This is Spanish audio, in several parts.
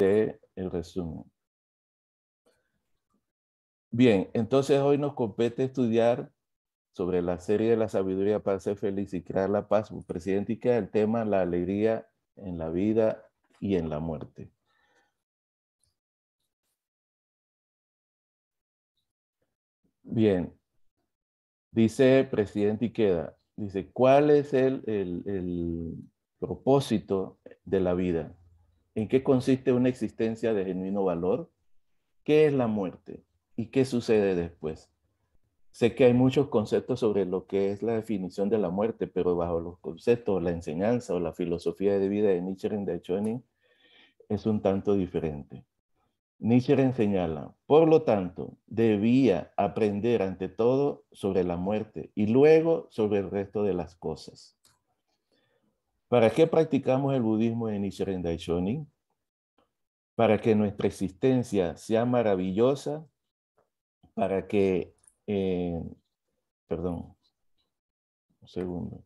de el resumen. Bien, entonces hoy nos compete estudiar sobre la serie de la sabiduría para ser feliz y crear la paz pues, presidente queda el tema la alegría en la vida y en la muerte. Bien, dice presidente Iqueda, dice, ¿cuál es el propósito de la vida? ¿En qué consiste una existencia de genuino valor? ¿Qué es la muerte? ¿Y qué sucede después? Sé que hay muchos conceptos sobre lo que es la definición de la muerte, pero bajo los conceptos, la enseñanza o la filosofía de vida de Nietzsche en de es un tanto diferente. Nietzsche señala, por lo tanto, debía aprender ante todo sobre la muerte y luego sobre el resto de las cosas. ¿Para qué practicamos el budismo en Nichiren Daishonin? Para que nuestra existencia sea maravillosa, para que, eh, perdón, un segundo,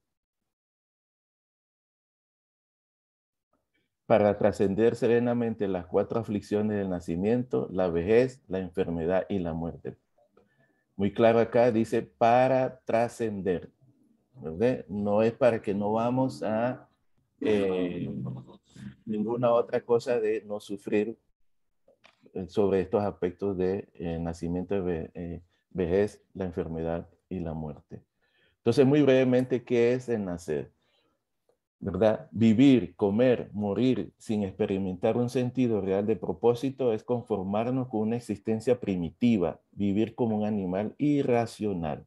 para trascender serenamente las cuatro aflicciones del nacimiento, la vejez, la enfermedad y la muerte. Muy claro acá dice para trascender. No es para que no vamos a eh, ninguna otra cosa de no sufrir eh, sobre estos aspectos de eh, nacimiento, de vejez, la enfermedad y la muerte. Entonces, muy brevemente, ¿qué es el nacer? ¿Verdad? Vivir, comer, morir sin experimentar un sentido real de propósito es conformarnos con una existencia primitiva, vivir como un animal irracional.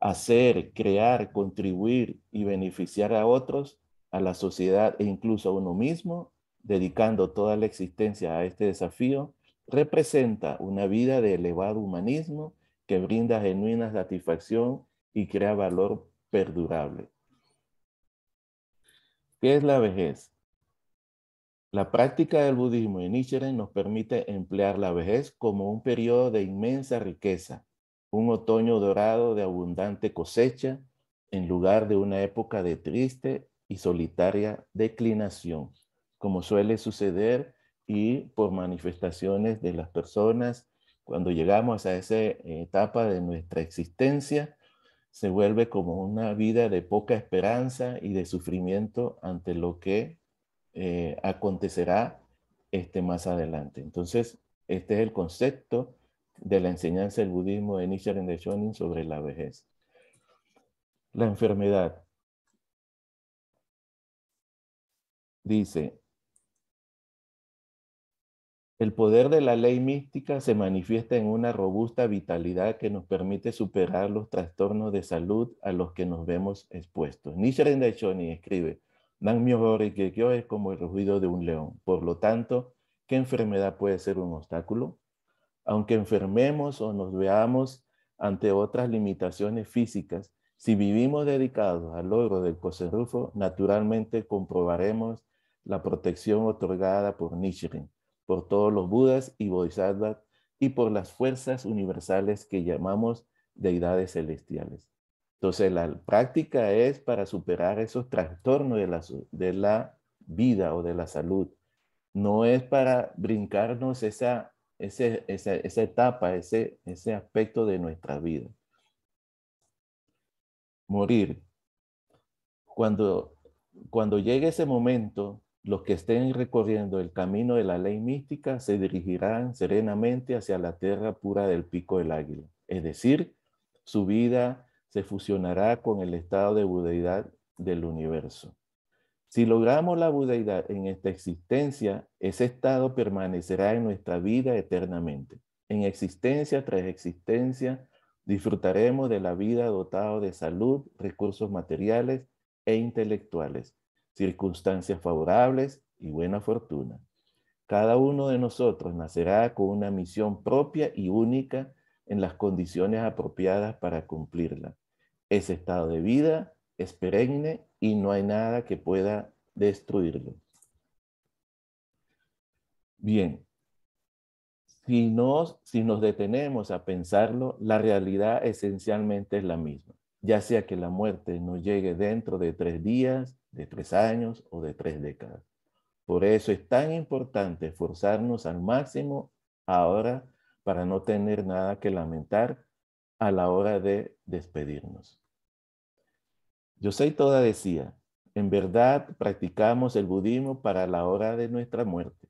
Hacer, crear, contribuir y beneficiar a otros a la sociedad e incluso a uno mismo, dedicando toda la existencia a este desafío, representa una vida de elevado humanismo que brinda genuina satisfacción y crea valor perdurable. ¿Qué es la vejez? La práctica del budismo en Nichiren nos permite emplear la vejez como un periodo de inmensa riqueza, un otoño dorado de abundante cosecha, en lugar de una época de triste y solitaria declinación, como suele suceder y por manifestaciones de las personas. Cuando llegamos a esa eh, etapa de nuestra existencia, se vuelve como una vida de poca esperanza y de sufrimiento ante lo que eh, acontecerá este más adelante. Entonces, este es el concepto de la enseñanza del budismo de Nichiren de Shonin sobre la vejez. La enfermedad. Dice, el poder de la ley mística se manifiesta en una robusta vitalidad que nos permite superar los trastornos de salud a los que nos vemos expuestos. Nichiren Daishoni escribe, es como el ruido de un león. Por lo tanto, ¿qué enfermedad puede ser un obstáculo? Aunque enfermemos o nos veamos ante otras limitaciones físicas, si vivimos dedicados al logro del coserrufo, naturalmente comprobaremos la protección otorgada por Nichiren, por todos los Budas y Bodhisattvas y por las fuerzas universales que llamamos deidades celestiales. Entonces, la práctica es para superar esos trastornos de la, vida o de la salud. No es para brincarnos esa, esa, esa etapa, ese, ese aspecto de nuestra vida. Morir. Cuando, cuando llegue ese momento, los que estén recorriendo el camino de la ley mística se dirigirán serenamente hacia la tierra pura del pico del águila. Es decir, su vida se fusionará con el estado de budeidad del universo. Si logramos la budeidad en esta existencia, ese estado permanecerá en nuestra vida eternamente. En existencia tras existencia, disfrutaremos de la vida dotado de salud, recursos materiales e intelectuales circunstancias favorables y buena fortuna. Cada uno de nosotros nacerá con una misión propia y única en las condiciones apropiadas para cumplirla. Ese estado de vida es perenne y no hay nada que pueda destruirlo. Bien, si nos, si nos detenemos a pensarlo, la realidad esencialmente es la misma, ya sea que la muerte nos llegue dentro de tres días, de tres años o de tres décadas. Por eso es tan importante esforzarnos al máximo ahora para no tener nada que lamentar a la hora de despedirnos. Yo soy Toda decía, en verdad practicamos el budismo para la hora de nuestra muerte.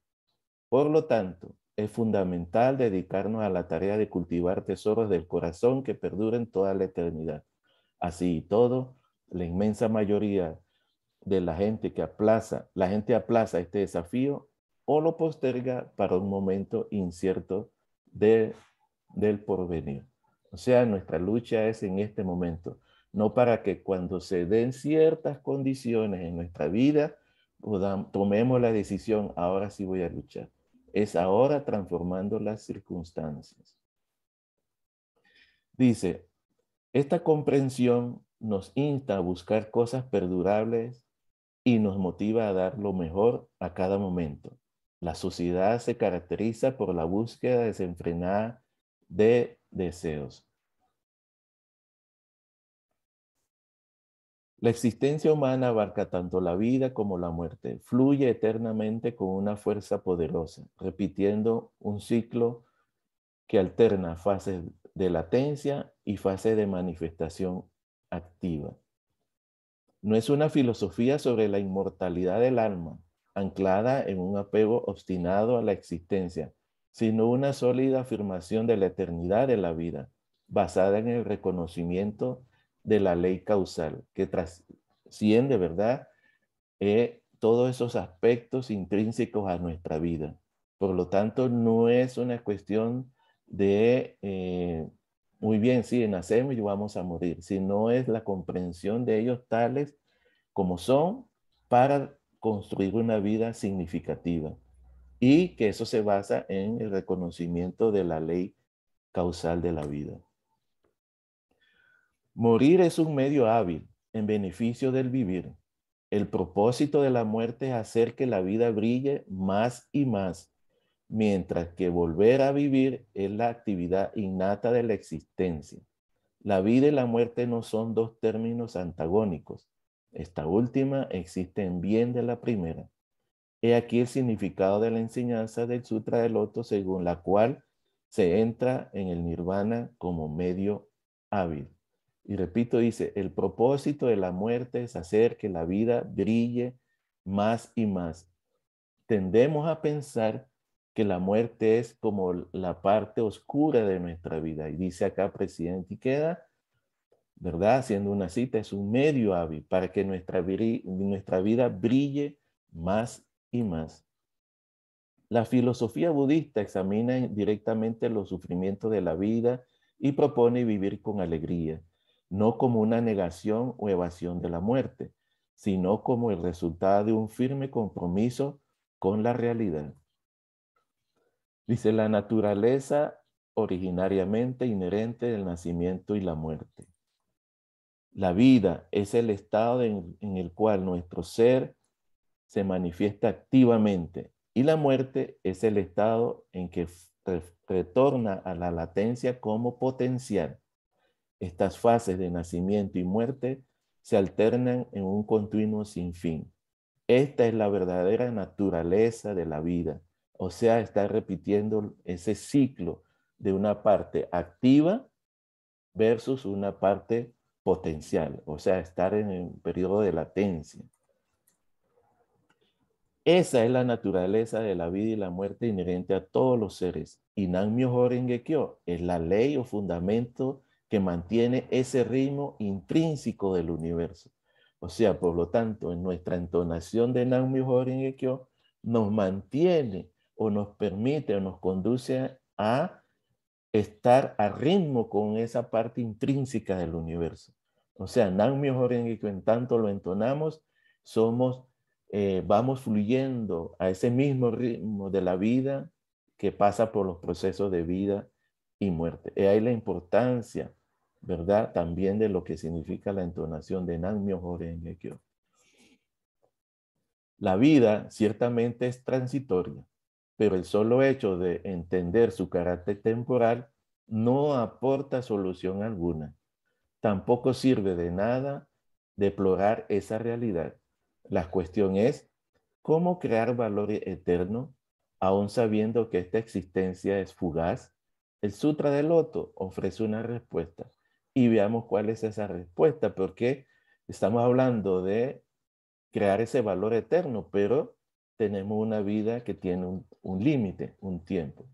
Por lo tanto, es fundamental dedicarnos a la tarea de cultivar tesoros del corazón que perduren toda la eternidad. Así y todo, la inmensa mayoría de la gente que aplaza, la gente aplaza este desafío o lo posterga para un momento incierto de, del porvenir. O sea, nuestra lucha es en este momento, no para que cuando se den ciertas condiciones en nuestra vida, tomemos la decisión, ahora sí voy a luchar. Es ahora transformando las circunstancias. Dice, esta comprensión nos insta a buscar cosas perdurables y nos motiva a dar lo mejor a cada momento. La sociedad se caracteriza por la búsqueda desenfrenada de deseos. La existencia humana abarca tanto la vida como la muerte. Fluye eternamente con una fuerza poderosa, repitiendo un ciclo que alterna fases de latencia y fases de manifestación activa. No es una filosofía sobre la inmortalidad del alma, anclada en un apego obstinado a la existencia, sino una sólida afirmación de la eternidad de la vida, basada en el reconocimiento de la ley causal, que trasciende, ¿verdad?, eh, todos esos aspectos intrínsecos a nuestra vida. Por lo tanto, no es una cuestión de eh, muy bien, si nacemos y vamos a morir, si no es la comprensión de ellos tales como son para construir una vida significativa. Y que eso se basa en el reconocimiento de la ley causal de la vida. Morir es un medio hábil en beneficio del vivir. El propósito de la muerte es hacer que la vida brille más y más mientras que volver a vivir es la actividad innata de la existencia. La vida y la muerte no son dos términos antagónicos. Esta última existe en bien de la primera. He aquí el significado de la enseñanza del Sutra del Loto según la cual se entra en el nirvana como medio hábil. Y repito, dice, el propósito de la muerte es hacer que la vida brille más y más. Tendemos a pensar que la muerte es como la parte oscura de nuestra vida. Y dice acá, presidente, y queda, ¿verdad? Haciendo una cita, es un medio hábil para que nuestra, nuestra vida brille más y más. La filosofía budista examina directamente los sufrimientos de la vida y propone vivir con alegría, no como una negación o evasión de la muerte, sino como el resultado de un firme compromiso con la realidad. Dice, la naturaleza originariamente inherente del nacimiento y la muerte. La vida es el estado en, el cual nuestro ser se manifiesta activamente y la muerte es el estado en que retorna a la latencia como potencial. Estas fases de nacimiento y muerte se alternan en un continuo sin fin. Esta es la verdadera naturaleza de la vida o sea, está repitiendo ese ciclo de una parte activa versus una parte potencial, o sea, estar en un periodo de latencia. Esa es la naturaleza de la vida y la muerte inherente a todos los seres. Y es la ley o fundamento que mantiene ese ritmo intrínseco del universo. O sea, por lo tanto, en nuestra entonación de Nan nos mantiene o nos permite o nos conduce a estar a ritmo con esa parte intrínseca del universo. O sea, en tanto lo entonamos, somos, eh, vamos fluyendo a ese mismo ritmo de la vida que pasa por los procesos de vida y muerte. Y ahí la importancia, ¿verdad? También de lo que significa la entonación de Nam-myoho-renge-kyo. La vida ciertamente es transitoria pero el solo hecho de entender su carácter temporal no aporta solución alguna. Tampoco sirve de nada deplorar esa realidad. La cuestión es cómo crear valor eterno aún sabiendo que esta existencia es fugaz. El Sutra del Loto ofrece una respuesta y veamos cuál es esa respuesta, porque estamos hablando de crear ese valor eterno, pero tenemos una vida que tiene un, límite, un tiempo.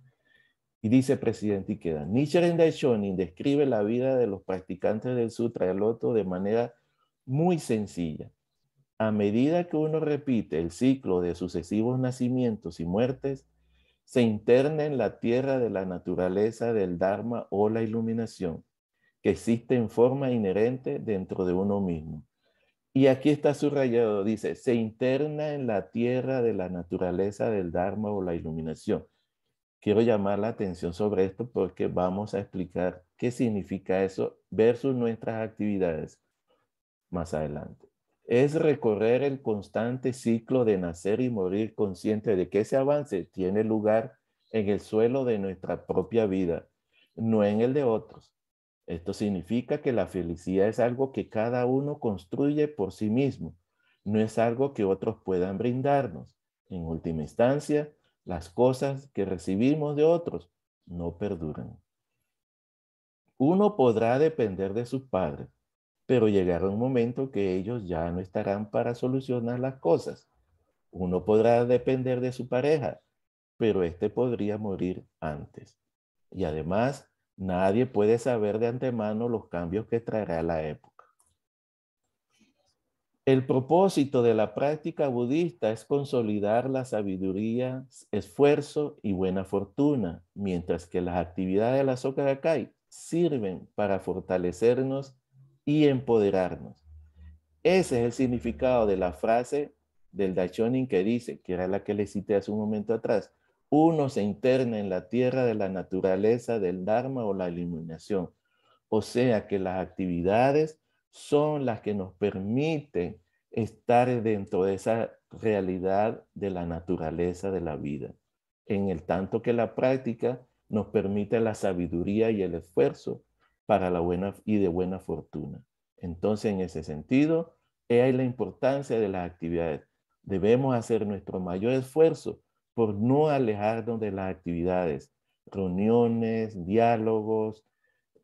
Y dice presidente Ikeda, Nichiren Daishonin describe la vida de los practicantes del Sutra del Loto de manera muy sencilla. A medida que uno repite el ciclo de sucesivos nacimientos y muertes, se interna en la tierra de la naturaleza del Dharma o la iluminación, que existe en forma inherente dentro de uno mismo. Y aquí está subrayado, dice, se interna en la tierra de la naturaleza del Dharma o la iluminación. Quiero llamar la atención sobre esto porque vamos a explicar qué significa eso versus nuestras actividades más adelante. Es recorrer el constante ciclo de nacer y morir consciente de que ese avance tiene lugar en el suelo de nuestra propia vida, no en el de otros. Esto significa que la felicidad es algo que cada uno construye por sí mismo, no es algo que otros puedan brindarnos. En última instancia, las cosas que recibimos de otros no perduran. Uno podrá depender de sus padres, pero llegará un momento que ellos ya no estarán para solucionar las cosas. Uno podrá depender de su pareja, pero éste podría morir antes. Y además, Nadie puede saber de antemano los cambios que traerá la época. El propósito de la práctica budista es consolidar la sabiduría, esfuerzo y buena fortuna, mientras que las actividades de la Gakkai sirven para fortalecernos y empoderarnos. Ese es el significado de la frase del Dachonin que dice, que era la que le cité hace un momento atrás, uno se interna en la tierra de la naturaleza del Dharma o la iluminación. O sea que las actividades son las que nos permiten estar dentro de esa realidad de la naturaleza de la vida, en el tanto que la práctica nos permite la sabiduría y el esfuerzo para la buena y de buena fortuna. Entonces, en ese sentido, es la importancia de las actividades. Debemos hacer nuestro mayor esfuerzo por no alejarnos de las actividades, reuniones, diálogos,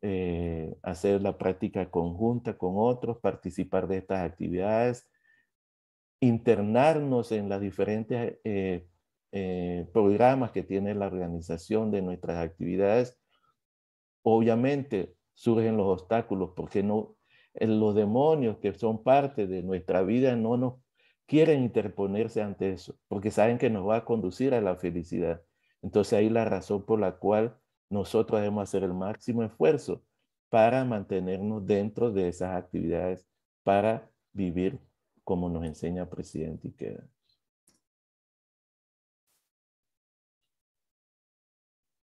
eh, hacer la práctica conjunta con otros, participar de estas actividades, internarnos en los diferentes eh, eh, programas que tiene la organización de nuestras actividades. Obviamente surgen los obstáculos porque no, los demonios que son parte de nuestra vida no nos quieren interponerse ante eso, porque saben que nos va a conducir a la felicidad. Entonces ahí la razón por la cual nosotros debemos hacer el máximo esfuerzo para mantenernos dentro de esas actividades, para vivir como nos enseña el presidente Iqueda.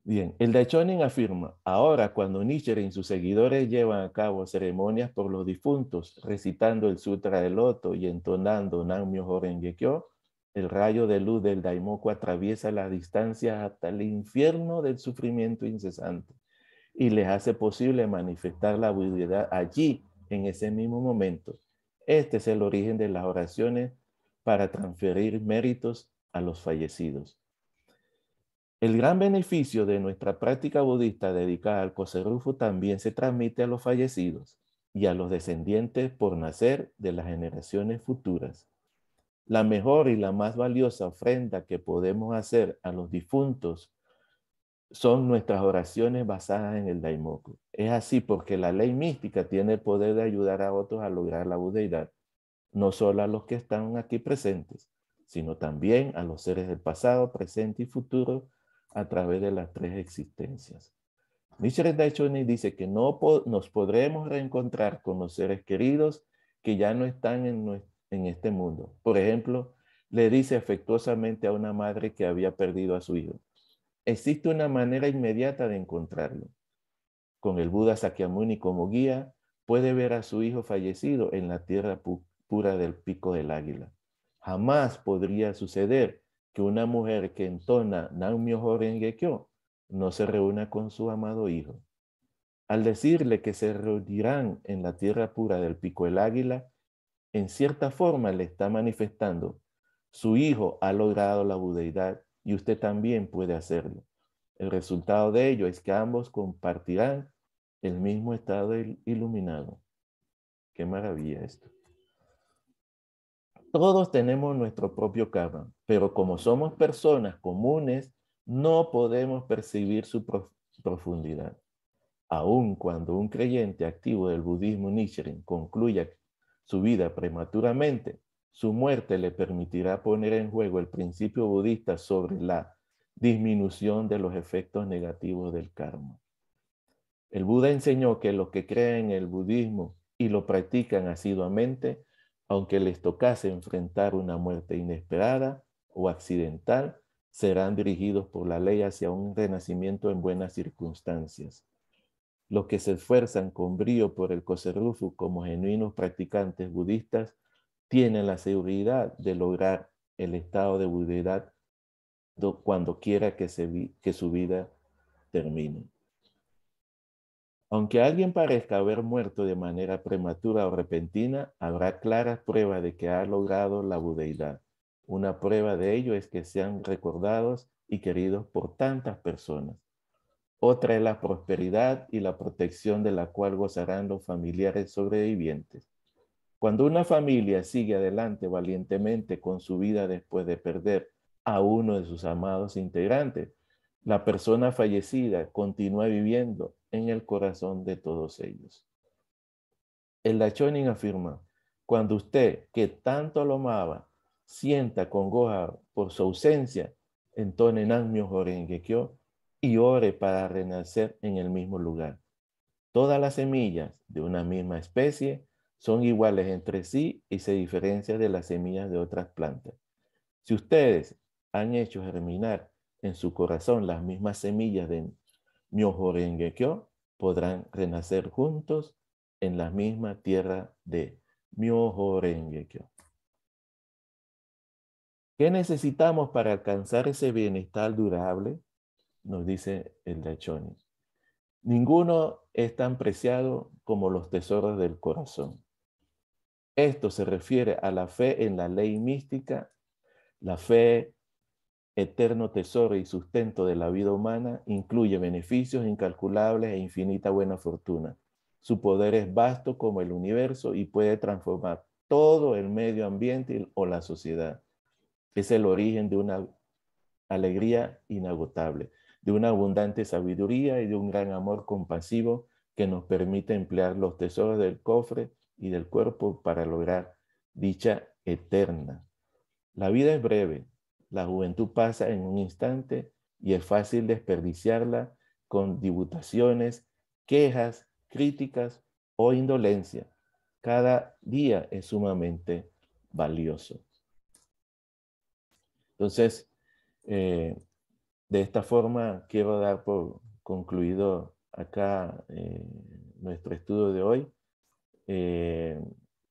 Bien, el Daichonin afirma, ahora cuando Nichiren y sus seguidores llevan a cabo ceremonias por los difuntos, recitando el Sutra del Loto y entonando Nam-myoho-renge-kyo, el rayo de luz del Daimoku atraviesa la distancia hasta el infierno del sufrimiento incesante y les hace posible manifestar la Buda allí, en ese mismo momento. Este es el origen de las oraciones para transferir méritos a los fallecidos. El gran beneficio de nuestra práctica budista dedicada al kosen-rufu también se transmite a los fallecidos y a los descendientes por nacer de las generaciones futuras. La mejor y la más valiosa ofrenda que podemos hacer a los difuntos son nuestras oraciones basadas en el Daimoku. Es así porque la ley mística tiene el poder de ayudar a otros a lograr la budeidad, no solo a los que están aquí presentes, sino también a los seres del pasado, presente y futuro a través de las tres existencias. Nichiren Daishonin dice que no nos podremos reencontrar con los seres queridos que ya no están en, en este mundo. Por ejemplo, le dice afectuosamente a una madre que había perdido a su hijo. Existe una manera inmediata de encontrarlo. Con el Buda Sakyamuni como guía, puede ver a su hijo fallecido en la tierra pura del pico del águila. Jamás podría suceder que una mujer que entona Naumio Gekyo no se reúna con su amado hijo. Al decirle que se reunirán en la tierra pura del pico del águila, en cierta forma le está manifestando, su hijo ha logrado la budeidad y usted también puede hacerlo. El resultado de ello es que ambos compartirán el mismo estado iluminado. Qué maravilla esto. Todos tenemos nuestro propio karma, pero como somos personas comunes, no podemos percibir su profundidad. Aun cuando un creyente activo del budismo Nichiren concluya su vida prematuramente, su muerte le permitirá poner en juego el principio budista sobre la disminución de los efectos negativos del karma. El Buda enseñó que los que creen en el budismo y lo practican asiduamente, aunque les tocase enfrentar una muerte inesperada, o accidental serán dirigidos por la ley hacia un renacimiento en buenas circunstancias. Los que se esfuerzan con brío por el Koserufu como genuinos practicantes budistas tienen la seguridad de lograr el estado de budeidad cuando quiera que, que su vida termine. Aunque alguien parezca haber muerto de manera prematura o repentina, habrá claras pruebas de que ha logrado la budeidad. Una prueba de ello es que sean recordados y queridos por tantas personas. Otra es la prosperidad y la protección de la cual gozarán los familiares sobrevivientes. Cuando una familia sigue adelante valientemente con su vida después de perder a uno de sus amados integrantes, la persona fallecida continúa viviendo en el corazón de todos ellos. El Dachonin afirma, cuando usted que tanto lo amaba sienta congoja por su ausencia, entone Namyo Horengekyo y ore para renacer en el mismo lugar. Todas las semillas de una misma especie son iguales entre sí y se diferencian de las semillas de otras plantas. Si ustedes han hecho germinar en su corazón las mismas semillas de miohorengekyo podrán renacer juntos en la misma tierra de miohorengekyo ¿Qué necesitamos para alcanzar ese bienestar durable? Nos dice el Dachoni. Ninguno es tan preciado como los tesoros del corazón. Esto se refiere a la fe en la ley mística, la fe eterno tesoro y sustento de la vida humana, incluye beneficios incalculables e infinita buena fortuna. Su poder es vasto como el universo y puede transformar todo el medio ambiente o la sociedad es el origen de una alegría inagotable, de una abundante sabiduría y de un gran amor compasivo que nos permite emplear los tesoros del cofre y del cuerpo para lograr dicha eterna. La vida es breve, la juventud pasa en un instante y es fácil desperdiciarla con dibutaciones, quejas, críticas o indolencia. Cada día es sumamente valioso. Entonces, eh, de esta forma quiero dar por concluido acá eh, nuestro estudio de hoy. Eh,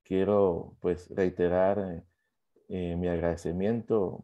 quiero pues reiterar mi agradecimiento